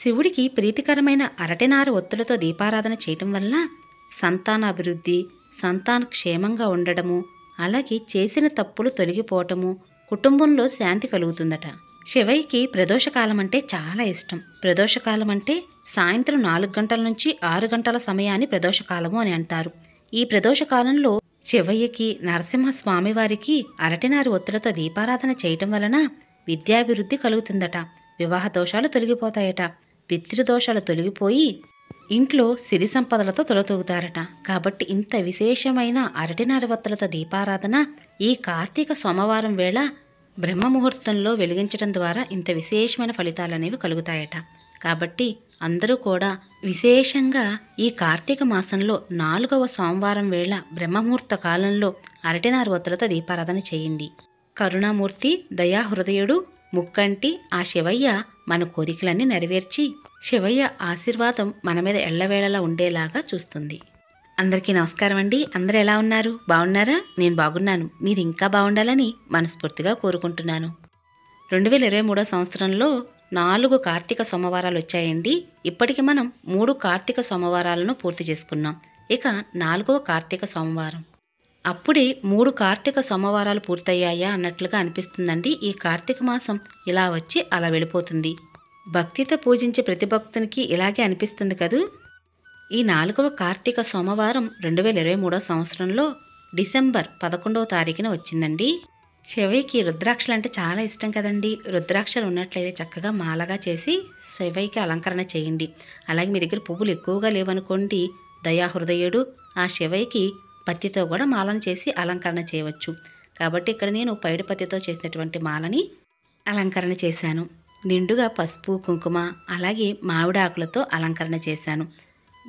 శివుడికి ప్రీతికరమైన అరటినార ఒత్తులతో దీపారాధన చేయటం వల్ల సంతానాభివృద్ధి సంతాన క్షేమంగా ఉండడము అలాగే చేసిన తప్పులు తొలగిపోవటము కుటుంబంలో శాంతి కలుగుతుందట శివయ్యకి ప్రదోషకాలం అంటే చాలా ఇష్టం ప్రదోషకాలం అంటే సాయంత్రం నాలుగు గంటల నుంచి ఆరు గంటల సమయాన్ని ప్రదోషకాలము అని అంటారు ఈ ప్రదోషకాలంలో శివయ్యకి నరసింహస్వామివారికి అరటినారి ఒత్తులతో దీపారాధన చేయటం వలన విద్యాభివృద్ధి కలుగుతుందట వివాహ దోషాలు తొలగిపోతాయట పితృదోషాలు తొలగిపోయి ఇంట్లో సిరి సంపదలతో తొలతూగుతారట కాబట్టి ఇంత విశేషమైన అరటి అరటినరవత్తులతో దీపారాధన ఈ కార్తీక సోమవారం వేళ బ్రహ్మముహూర్తంలో వెలిగించడం ద్వారా ఇంత విశేషమైన ఫలితాలు అనేవి కలుగుతాయట కాబట్టి అందరూ కూడా విశేషంగా ఈ కార్తీక మాసంలో నాలుగవ సోమవారం వేళ బ్రహ్మముహూర్త కాలంలో అరటి అరటినారువత్తులతో దీపారాధన చేయండి కరుణామూర్తి దయా హృదయుడు ముక్కంటి ఆ శివయ్య మన కోరికలన్నీ నెరవేర్చి శివయ్య ఆశీర్వాదం మన మీద ఎళ్లవేళలా ఉండేలాగా చూస్తుంది అందరికీ నమస్కారం అండి అందరు ఎలా ఉన్నారు బాగున్నారా నేను బాగున్నాను మీరు ఇంకా బాగుండాలని మనస్ఫూర్తిగా కోరుకుంటున్నాను రెండు వేల ఇరవై మూడో సంవత్సరంలో నాలుగు కార్తీక సోమవారాలు వచ్చాయండి ఇప్పటికి మనం మూడు కార్తీక సోమవారాలను పూర్తి చేసుకున్నాం ఇక నాలుగవ కార్తీక సోమవారం అప్పుడే మూడు కార్తీక సోమవారాలు పూర్తయ్యాయా అన్నట్లుగా అనిపిస్తుందండి ఈ కార్తీక మాసం ఇలా వచ్చి అలా వెళ్ళిపోతుంది భక్తితో పూజించే ప్రతి భక్తునికి ఇలాగే అనిపిస్తుంది కదూ ఈ నాలుగవ కార్తీక సోమవారం రెండు వేల ఇరవై మూడో సంవత్సరంలో డిసెంబర్ పదకొండవ తారీఖున వచ్చిందండి శివయ్యకి రుద్రాక్షలు అంటే చాలా ఇష్టం కదండి రుద్రాక్షలు ఉన్నట్లయితే చక్కగా మాలగా చేసి శివయ్యకి అలంకరణ చేయండి అలాగే మీ దగ్గర పువ్వులు ఎక్కువగా లేవనుకోండి దయాహృదయుడు ఆ శివయ్యకి పత్తితో కూడా మాలను చేసి అలంకరణ చేయవచ్చు కాబట్టి ఇక్కడ నేను పైడి పత్తితో చేసినటువంటి మాలని అలంకరణ చేశాను నిండుగా పసుపు కుంకుమ అలాగే మామిడి ఆకులతో అలంకరణ చేశాను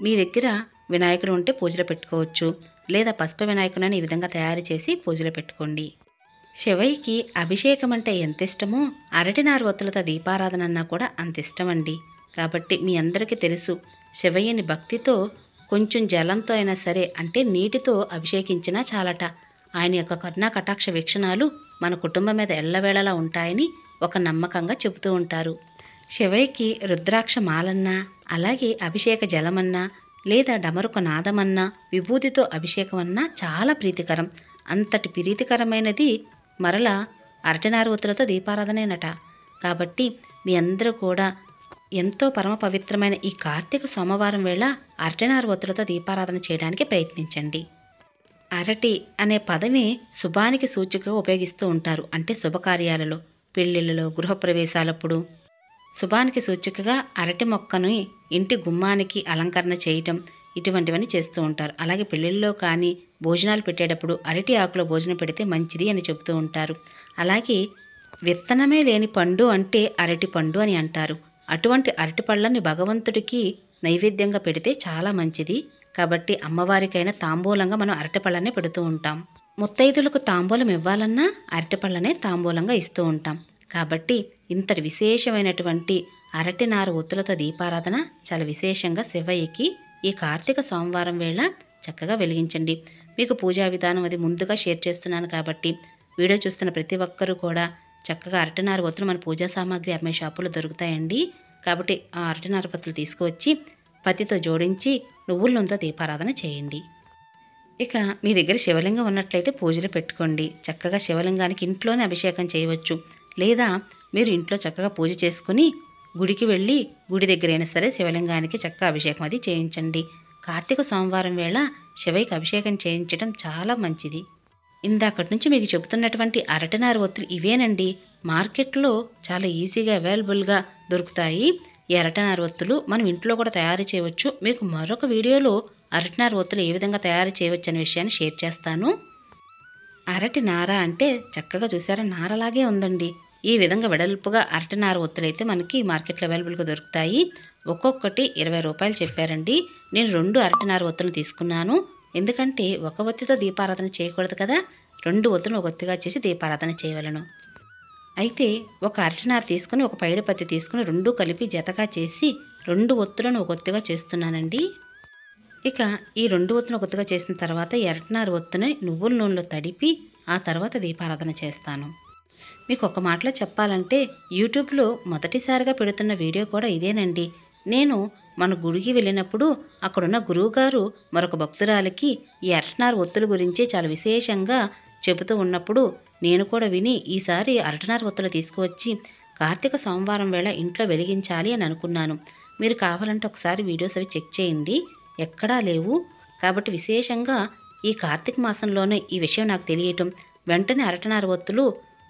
మీ దగ్గర వినాయకుడు ఉంటే పూజలు పెట్టుకోవచ్చు లేదా పసుపు వినాయకుని ఈ విధంగా తయారు చేసి పూజలు పెట్టుకోండి శివయ్యకి అభిషేకం అంటే ఎంత ఇష్టమో అరటినారు వత్తులతో దీపారాధన అన్నా కూడా అంత ఇష్టమండి కాబట్టి మీ అందరికీ తెలుసు శివయ్యని భక్తితో కొంచెం జలంతో అయినా సరే అంటే నీటితో అభిషేకించినా చాలట ఆయన యొక్క కరుణా కటాక్ష వీక్షణాలు మన కుటుంబం మీద ఎల్లవేళలా ఉంటాయని ఒక నమ్మకంగా చెబుతూ ఉంటారు శివయ్యకి రుద్రాక్ష మాలన్నా అలాగే అభిషేక జలమన్నా లేదా డమరుక నాదమన్నా విభూతితో అభిషేకం అన్నా చాలా ప్రీతికరం అంతటి ప్రీతికరమైనది మరల అరటినారు ఒత్తులతో దీపారాధనేనట కాబట్టి మీ అందరూ కూడా ఎంతో పరమ పవిత్రమైన ఈ కార్తీక సోమవారం వేళ అరటినారు ఒత్తులతో దీపారాధన చేయడానికి ప్రయత్నించండి అరటి అనే పదమే శుభానికి సూచికగా ఉపయోగిస్తూ ఉంటారు అంటే శుభకార్యాలలో పెళ్లిళ్ళలో గృహప్రవేశాలప్పుడు శుభానికి సూచికగా అరటి మొక్కను ఇంటి గుమ్మానికి అలంకరణ చేయటం ఇటువంటివన్నీ చేస్తూ ఉంటారు అలాగే పెళ్ళిళ్ళలో కానీ భోజనాలు పెట్టేటప్పుడు అరటి ఆకులో భోజనం పెడితే మంచిది అని చెబుతూ ఉంటారు అలాగే విత్తనమే లేని పండు అంటే అరటి పండు అని అంటారు అటువంటి అరటిపళ్ళని భగవంతుడికి నైవేద్యంగా పెడితే చాలా మంచిది కాబట్టి అమ్మవారికైనా తాంబూలంగా మనం అరటిపళ్ళనే పెడుతూ ఉంటాం ముత్తైదులకు తాంబూలం ఇవ్వాలన్నా అరటిపళ్ళనే తాంబూలంగా ఇస్తూ ఉంటాం కాబట్టి ఇంతటి విశేషమైనటువంటి అరటి నారు ఒత్తులతో దీపారాధన చాలా విశేషంగా శివయ్యకి ఈ కార్తీక సోమవారం వేళ చక్కగా వెలిగించండి మీకు పూజా విధానం అది ముందుగా షేర్ చేస్తున్నాను కాబట్టి వీడియో చూస్తున్న ప్రతి ఒక్కరూ కూడా చక్కగా అరటినార వత్తులు మన పూజా సామాగ్రి అమ్మే షాపులో దొరుకుతాయండి కాబట్టి ఆ అరటినార పత్తులు తీసుకువచ్చి పత్తితో జోడించి నువ్వుల నూనెతో దీపారాధన చేయండి ఇక మీ దగ్గర శివలింగం ఉన్నట్లయితే పూజలు పెట్టుకోండి చక్కగా శివలింగానికి ఇంట్లోనే అభిషేకం చేయవచ్చు లేదా మీరు ఇంట్లో చక్కగా పూజ చేసుకుని గుడికి వెళ్ళి గుడి దగ్గర అయినా సరే శివలింగానికి చక్కగా అభిషేకం అది చేయించండి కార్తీక సోమవారం వేళ శివయ్యకి అభిషేకం చేయించడం చాలా మంచిది ఇందాకటి నుంచి మీకు చెబుతున్నటువంటి అరటినారు ఒత్తులు ఇవేనండి మార్కెట్లో చాలా ఈజీగా అవైలబుల్గా దొరుకుతాయి ఈ అరటినార ఒత్తులు మనం ఇంట్లో కూడా తయారు చేయవచ్చు మీకు మరొక వీడియోలో అరటినార ఒత్తులు ఏ విధంగా తయారు చేయవచ్చు అనే విషయాన్ని షేర్ చేస్తాను అరటి నార అంటే చక్కగా చూసారా నారలాగే ఉందండి ఈ విధంగా వెడల్పుగా అరటి నార ఒత్తులు అయితే మనకి మార్కెట్లో అవైలబుల్గా దొరుకుతాయి ఒక్కొక్కటి ఇరవై రూపాయలు చెప్పారండి నేను రెండు అరటి నార ఒత్తులు తీసుకున్నాను ఎందుకంటే ఒక ఒత్తితో దీపారాధన చేయకూడదు కదా రెండు ఒత్తులను ఒక ఒత్తిగా చేసి దీపారాధన చేయవలను అయితే ఒక అరటినార తీసుకుని ఒక పైడి పత్తి తీసుకుని రెండు కలిపి జతగా చేసి రెండు ఒత్తులను ఒక ఒత్తిగా చేస్తున్నానండి ఇక ఈ రెండు ఒత్తును ఒత్తుగా చేసిన తర్వాత ఎరటినార ఒత్తుని నువ్వుల నూనెలో తడిపి ఆ తర్వాత దీపారాధన చేస్తాను మీకు ఒక మాటలో చెప్పాలంటే యూట్యూబ్లో మొదటిసారిగా పెడుతున్న వీడియో కూడా ఇదేనండి నేను మన గుడికి వెళ్ళినప్పుడు అక్కడున్న గురువుగారు మరొక భక్తురాలికి ఈ అరటనార్ ఒత్తుల గురించి చాలా విశేషంగా చెబుతూ ఉన్నప్పుడు నేను కూడా విని ఈసారి అరటనార్ ఒత్తులు తీసుకువచ్చి కార్తీక సోమవారం వేళ ఇంట్లో వెలిగించాలి అని అనుకున్నాను మీరు కావాలంటే ఒకసారి వీడియోస్ అవి చెక్ చేయండి ఎక్కడా లేవు కాబట్టి విశేషంగా ఈ కార్తీక మాసంలోనే ఈ విషయం నాకు తెలియటం వెంటనే అరటనార ఒత్తులు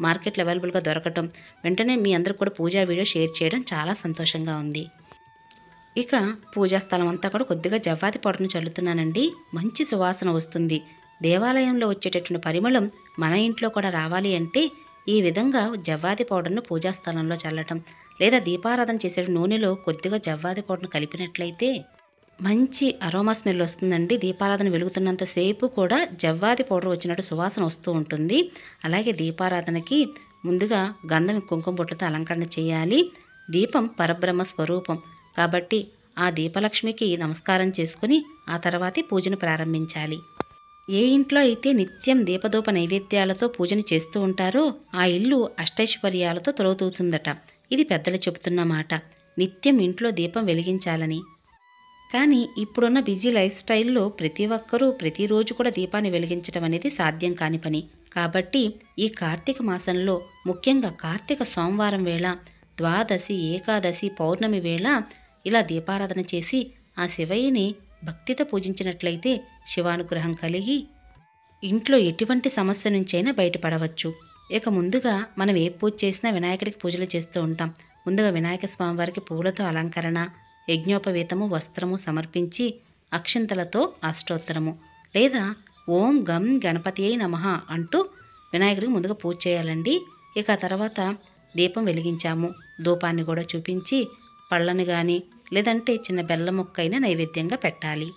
మార్కెట్లో అవైలబుల్గా దొరకటం వెంటనే మీ అందరికి కూడా పూజా వీడియో షేర్ చేయడం చాలా సంతోషంగా ఉంది ఇక పూజా స్థలం అంతా కూడా కొద్దిగా జవ్వాది పొడను చల్లుతున్నానండి మంచి సువాసన వస్తుంది దేవాలయంలో వచ్చేటటువంటి పరిమళం మన ఇంట్లో కూడా రావాలి అంటే ఈ విధంగా జవ్వాది పౌడర్ను పూజా స్థలంలో చల్లటం లేదా దీపారాధన చేసే నూనెలో కొద్దిగా జవ్వాది పౌడర్ను కలిపినట్లయితే మంచి అరోమా స్మెల్ వస్తుందండి దీపారాధన వెలుగుతున్నంతసేపు కూడా జవ్వాది పౌడర్ వచ్చినట్టు సువాసన వస్తూ ఉంటుంది అలాగే దీపారాధనకి ముందుగా గంధం కుంకుమ బొట్టతో అలంకరణ చేయాలి దీపం పరబ్రహ్మ స్వరూపం కాబట్టి ఆ దీపలక్ష్మికి నమస్కారం చేసుకుని ఆ తర్వాతి పూజను ప్రారంభించాలి ఏ ఇంట్లో అయితే నిత్యం దీపదూప నైవేద్యాలతో పూజను చేస్తూ ఉంటారో ఆ ఇల్లు అష్టైశ్వర్యాలతో తొలగుతూతుందట ఇది పెద్దలు చెబుతున్న మాట నిత్యం ఇంట్లో దీపం వెలిగించాలని కానీ ఇప్పుడున్న బిజీ లైఫ్ స్టైల్లో ప్రతి ఒక్కరూ ప్రతిరోజు కూడా దీపాన్ని వెలిగించడం అనేది సాధ్యం కాని పని కాబట్టి ఈ కార్తీక మాసంలో ముఖ్యంగా కార్తీక సోమవారం వేళ ద్వాదశి ఏకాదశి పౌర్ణమి వేళ ఇలా దీపారాధన చేసి ఆ శివయ్యని భక్తితో పూజించినట్లయితే శివానుగ్రహం కలిగి ఇంట్లో ఎటువంటి సమస్య నుంచైనా బయటపడవచ్చు ఇక ముందుగా మనం ఏ పూజ చేసినా వినాయకుడికి పూజలు చేస్తూ ఉంటాం ముందుగా వినాయక స్వామి వారికి పూలతో అలంకరణ యజ్ఞోపవేతము వస్త్రము సమర్పించి అక్షంతలతో అష్టోత్తరము లేదా ఓం గం గణపతి అయి నమ అంటూ వినాయకుడికి ముందుగా పూజ చేయాలండి ఇక తర్వాత దీపం వెలిగించాము ధూపాన్ని కూడా చూపించి పళ్ళను కానీ లేదంటే చిన్న బెల్ల ముక్క అయినా నైవేద్యంగా పెట్టాలి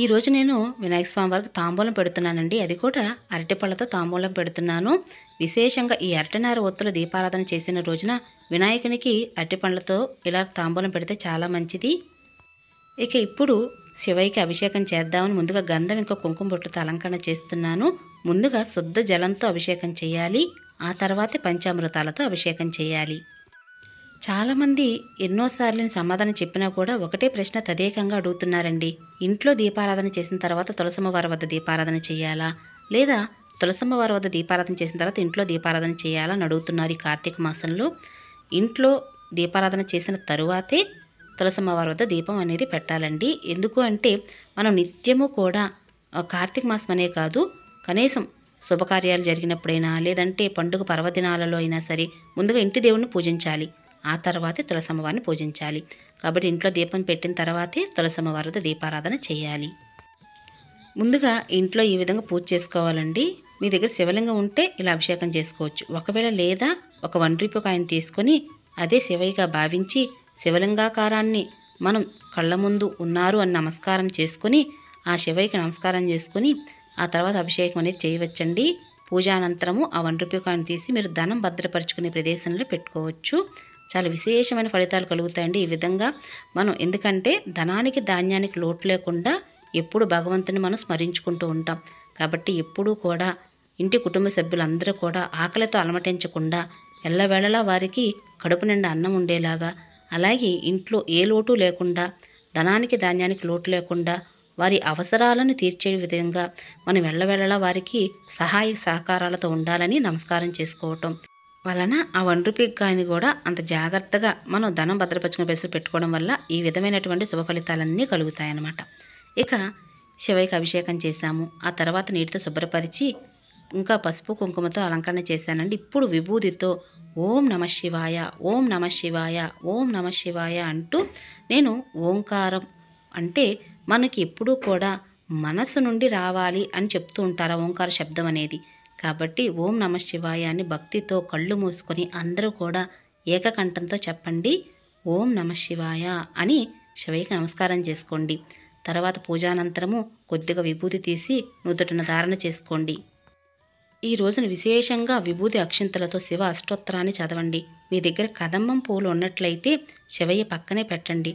ఈరోజు నేను వినాయక స్వామి వారికి తాంబూలం పెడుతున్నానండి అది కూడా అరటిపళ్ళతో తాంబూలం పెడుతున్నాను విశేషంగా ఈ అరటినార ఒత్తుల దీపారాధన చేసిన రోజున వినాయకునికి అరటిపళ్ళతో ఇలా తాంబూలం పెడితే చాలా మంచిది ఇక ఇప్పుడు శివయ్యకి అభిషేకం చేద్దామని ముందుగా గంధం ఇంకా కుంకుమ బొట్టుతో అలంకరణ చేస్తున్నాను ముందుగా శుద్ధ జలంతో అభిషేకం చేయాలి ఆ తర్వాతే పంచామృతాలతో అభిషేకం చేయాలి చాలామంది ఎన్నోసార్లు సమాధానం చెప్పినా కూడా ఒకటే ప్రశ్న తదేకంగా అడుగుతున్నారండి ఇంట్లో దీపారాధన చేసిన తర్వాత తులసమ్మవారి వద్ద దీపారాధన చేయాలా లేదా తులసమ్మవారి వద్ద దీపారాధన చేసిన తర్వాత ఇంట్లో దీపారాధన చేయాలని అడుగుతున్నారు ఈ కార్తీక మాసంలో ఇంట్లో దీపారాధన చేసిన తరువాతే తులసమ్మవారి వద్ద దీపం అనేది పెట్టాలండి ఎందుకు అంటే మనం నిత్యము కూడా కార్తీక మాసం అనే కాదు కనీసం శుభకార్యాలు జరిగినప్పుడైనా లేదంటే పండుగ పర్వదినాలలో అయినా సరే ముందుగా ఇంటి దేవుణ్ణి పూజించాలి ఆ తర్వాతే తులసమ్మవారిని పూజించాలి కాబట్టి ఇంట్లో దీపం పెట్టిన తర్వాతే తులసమ్మవారితో దీపారాధన చేయాలి ముందుగా ఇంట్లో ఈ విధంగా పూజ చేసుకోవాలండి మీ దగ్గర శివలింగం ఉంటే ఇలా అభిషేకం చేసుకోవచ్చు ఒకవేళ లేదా ఒక వన్ కాయను తీసుకొని అదే శివయ్యగా భావించి శివలింగాకారాన్ని మనం కళ్ళ ముందు ఉన్నారు అని నమస్కారం చేసుకొని ఆ శివయ్యకి నమస్కారం చేసుకొని ఆ తర్వాత అభిషేకం అనేది చేయవచ్చండి పూజానంతరము ఆ వన్ కాయను తీసి మీరు ధనం భద్రపరుచుకునే ప్రదేశంలో పెట్టుకోవచ్చు చాలా విశేషమైన ఫలితాలు కలుగుతాయండి ఈ విధంగా మనం ఎందుకంటే ధనానికి ధాన్యానికి లోటు లేకుండా ఎప్పుడు భగవంతుని మనం స్మరించుకుంటూ ఉంటాం కాబట్టి ఎప్పుడూ కూడా ఇంటి కుటుంబ సభ్యులందరూ కూడా ఆకలితో అలమటించకుండా ఎల్లవేళలా వారికి కడుపు నిండా అన్నం ఉండేలాగా అలాగే ఇంట్లో ఏ లోటు లేకుండా ధనానికి ధాన్యానికి లోటు లేకుండా వారి అవసరాలను తీర్చే విధంగా మనం వెళ్ళవేళలా వారికి సహాయ సహకారాలతో ఉండాలని నమస్కారం చేసుకోవటం వలన ఆ వన్ రూపీ కాయని కూడా అంత జాగ్రత్తగా మనం ధనం భద్రపరిచిన పైసలు పెట్టుకోవడం వల్ల ఈ విధమైనటువంటి శుభ ఫలితాలన్నీ కలుగుతాయన్నమాట ఇక శివయ్యకి అభిషేకం చేశాము ఆ తర్వాత నీటితో శుభ్రపరిచి ఇంకా పసుపు కుంకుమతో అలంకరణ చేశానండి ఇప్పుడు విభూతితో ఓం నమ శివాయ ఓం నమ శివాయ ఓం నమ శివాయ అంటూ నేను ఓంకారం అంటే మనకి ఎప్పుడూ కూడా మనసు నుండి రావాలి అని చెప్తూ ఉంటారు ఓంకార శబ్దం అనేది కాబట్టి ఓం నమ శివాయ అని భక్తితో కళ్ళు మూసుకొని అందరూ కూడా ఏకకంఠంతో చెప్పండి ఓం నమ శివాయ అని శివయ్యకి నమస్కారం చేసుకోండి తర్వాత పూజానంతరము కొద్దిగా విభూతి తీసి నుదుటను ధారణ చేసుకోండి ఈ రోజున విశేషంగా విభూతి అక్షింతలతో శివ అష్టోత్తరాన్ని చదవండి మీ దగ్గర కదంబం పూలు ఉన్నట్లయితే శివయ్య పక్కనే పెట్టండి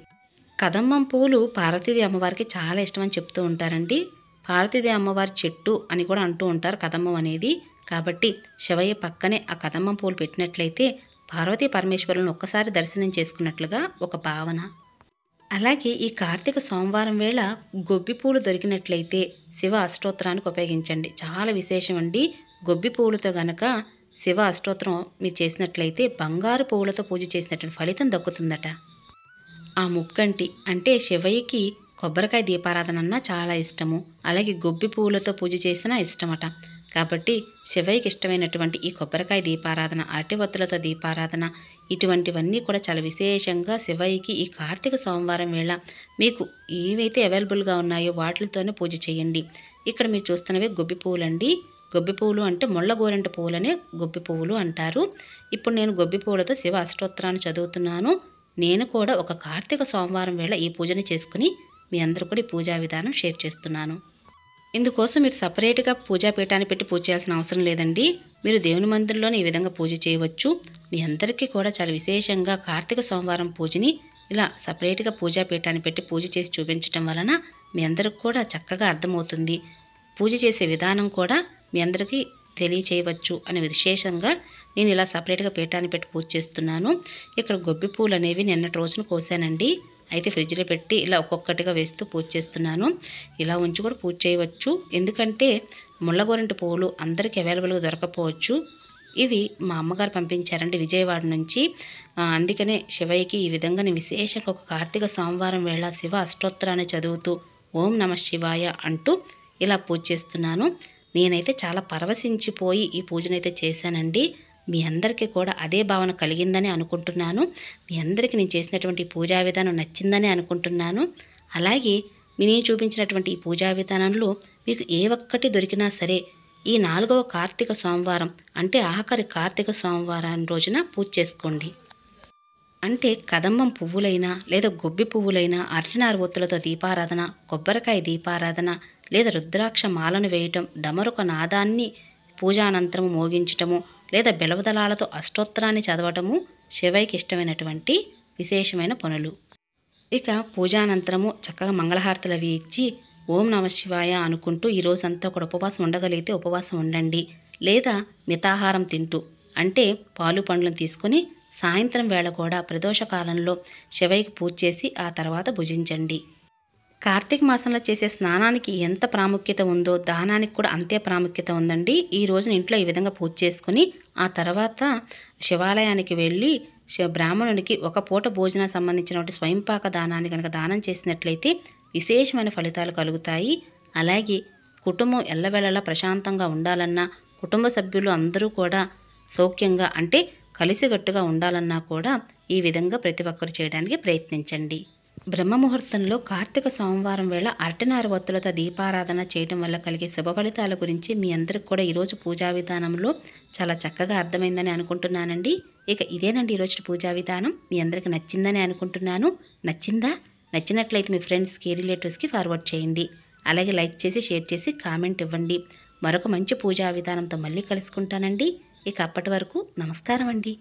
కదంబం పూలు పార్వతీదేవి అమ్మవారికి చాలా ఇష్టమని చెప్తూ ఉంటారండి పార్వతీదే అమ్మవారి చెట్టు అని కూడా అంటూ ఉంటారు కదమ్మం అనేది కాబట్టి శివయ్య పక్కనే ఆ కదమ్మం పూలు పెట్టినట్లయితే పార్వతీ పరమేశ్వరులను ఒక్కసారి దర్శనం చేసుకున్నట్లుగా ఒక భావన అలాగే ఈ కార్తీక సోమవారం వేళ గొబ్బి పూలు దొరికినట్లయితే శివ అష్టోత్తరానికి ఉపయోగించండి చాలా విశేషం అండి గొబ్బి పూలతో గనక శివ అష్టోత్తరం మీరు చేసినట్లయితే బంగారు పూలతో పూజ చేసినటువంటి ఫలితం దక్కుతుందట ఆ ముక్కంటి అంటే శివయ్యకి కొబ్బరికాయ దీపారాధన అన్నా చాలా ఇష్టము అలాగే గొబ్బి పువ్వులతో పూజ చేసినా ఇష్టమట కాబట్టి శివయ్యకి ఇష్టమైనటువంటి ఈ కొబ్బరికాయ దీపారాధన అరటివత్తులతో దీపారాధన ఇటువంటివన్నీ కూడా చాలా విశేషంగా శివయ్యకి ఈ కార్తీక సోమవారం వేళ మీకు ఏవైతే అవైలబుల్గా ఉన్నాయో వాటితోనే పూజ చేయండి ఇక్కడ మీరు చూస్తున్నవి గొబ్బి పువ్వులండి గొబ్బి పువ్వులు అంటే ముళ్ళ గోరెంట పువ్వులనే గొబ్బి పువ్వులు అంటారు ఇప్పుడు నేను గొబ్బి పువ్వులతో శివ అష్టోత్తరాన్ని చదువుతున్నాను నేను కూడా ఒక కార్తీక సోమవారం వేళ ఈ పూజను చేసుకుని మీ అందరూ కూడా పూజా విధానం షేర్ చేస్తున్నాను ఇందుకోసం మీరు సపరేట్గా పూజా పీఠాన్ని పెట్టి పూజ చేయాల్సిన అవసరం లేదండి మీరు దేవుని మందిరంలోనే ఈ విధంగా పూజ చేయవచ్చు మీ అందరికీ కూడా చాలా విశేషంగా కార్తీక సోమవారం పూజని ఇలా సపరేట్గా పూజా పీఠాన్ని పెట్టి పూజ చేసి చూపించడం వలన మీ అందరికి కూడా చక్కగా అర్థమవుతుంది పూజ చేసే విధానం కూడా మీ అందరికీ తెలియచేయవచ్చు అనే విశేషంగా నేను ఇలా సపరేట్గా పీఠాన్ని పెట్టి పూజ చేస్తున్నాను ఇక్కడ గొబ్బి పూలు అనేవి నిన్నటి రోజున కోశానండి అయితే ఫ్రిడ్జ్లో పెట్టి ఇలా ఒక్కొక్కటిగా వేస్తూ పూజ చేస్తున్నాను ఇలా ఉంచి కూడా పూజ చేయవచ్చు ఎందుకంటే ముళ్ళగోరంటి పువ్వులు అందరికీ అవైలబుల్గా దొరకపోవచ్చు ఇవి మా అమ్మగారు పంపించారండి విజయవాడ నుంచి అందుకనే శివయ్యకి ఈ విధంగా విశేషంగా ఒక కార్తీక సోమవారం వేళ శివ అష్టోత్తరాన్ని చదువుతూ ఓం నమ శివాయ అంటూ ఇలా పూజ చేస్తున్నాను నేనైతే చాలా పరవశించిపోయి ఈ పూజనైతే చేశానండి మీ అందరికీ కూడా అదే భావన కలిగిందని అనుకుంటున్నాను మీ అందరికీ నేను చేసినటువంటి పూజా విధానం నచ్చిందని అనుకుంటున్నాను అలాగే మీ నేను చూపించినటువంటి ఈ పూజా విధానంలో మీకు ఏ ఒక్కటి దొరికినా సరే ఈ నాలుగవ కార్తీక సోమవారం అంటే ఆఖరి కార్తీక సోమవారం రోజున పూజ చేసుకోండి అంటే కదంబం పువ్వులైనా లేదా గొబ్బి పువ్వులైనా అరటినారు ఒత్తులతో దీపారాధన కొబ్బరికాయ దీపారాధన లేదా రుద్రాక్ష మాలను వేయటం డమరుక నాదాన్ని పూజానంతరము మోగించటము లేదా బెలవదలాలతో అష్టోత్తరాన్ని చదవటము శివయ్యకి ఇష్టమైనటువంటి విశేషమైన పనులు ఇక పూజానంతరము చక్కగా మంగళహారతులు అవి ఇచ్చి ఓం నమ శివాయ అనుకుంటూ ఈ రోజంతా కూడా ఉపవాసం ఉండగలిగితే ఉపవాసం ఉండండి లేదా మితాహారం తింటూ అంటే పాలు పండ్లను తీసుకొని సాయంత్రం వేళ కూడా ప్రదోష కాలంలో శివయ్యకి పూజ చేసి ఆ తర్వాత భుజించండి కార్తీక మాసంలో చేసే స్నానానికి ఎంత ప్రాముఖ్యత ఉందో దానానికి కూడా అంతే ప్రాముఖ్యత ఉందండి ఈ రోజున ఇంట్లో ఈ విధంగా పూజ చేసుకుని ఆ తర్వాత శివాలయానికి వెళ్ళి బ్రాహ్మణునికి ఒక పూట భోజనం సంబంధించినటువంటి స్వయంపాక దానాన్ని కనుక దానం చేసినట్లయితే విశేషమైన ఫలితాలు కలుగుతాయి అలాగే కుటుంబం ఎల్లవేళలా ప్రశాంతంగా ఉండాలన్నా కుటుంబ సభ్యులు అందరూ కూడా సౌఖ్యంగా అంటే కలిసిగట్టుగా ఉండాలన్నా కూడా ఈ విధంగా ప్రతి ఒక్కరు చేయడానికి ప్రయత్నించండి బ్రహ్మముహూర్తంలో కార్తీక సోమవారం వేళ అరటినారు వత్తులతో దీపారాధన చేయడం వల్ల కలిగే శుభ ఫలితాల గురించి మీ అందరికి కూడా ఈరోజు పూజా విధానంలో చాలా చక్కగా అర్థమైందని అనుకుంటున్నానండి ఇక ఇదేనండి ఈరోజు పూజా విధానం మీ అందరికి నచ్చిందని అనుకుంటున్నాను నచ్చిందా నచ్చినట్లయితే మీ ఫ్రెండ్స్కి రిలేటివ్స్కి ఫార్వర్డ్ చేయండి అలాగే లైక్ చేసి షేర్ చేసి కామెంట్ ఇవ్వండి మరొక మంచి పూజా విధానంతో మళ్ళీ కలుసుకుంటానండి ఇక అప్పటి వరకు నమస్కారం అండి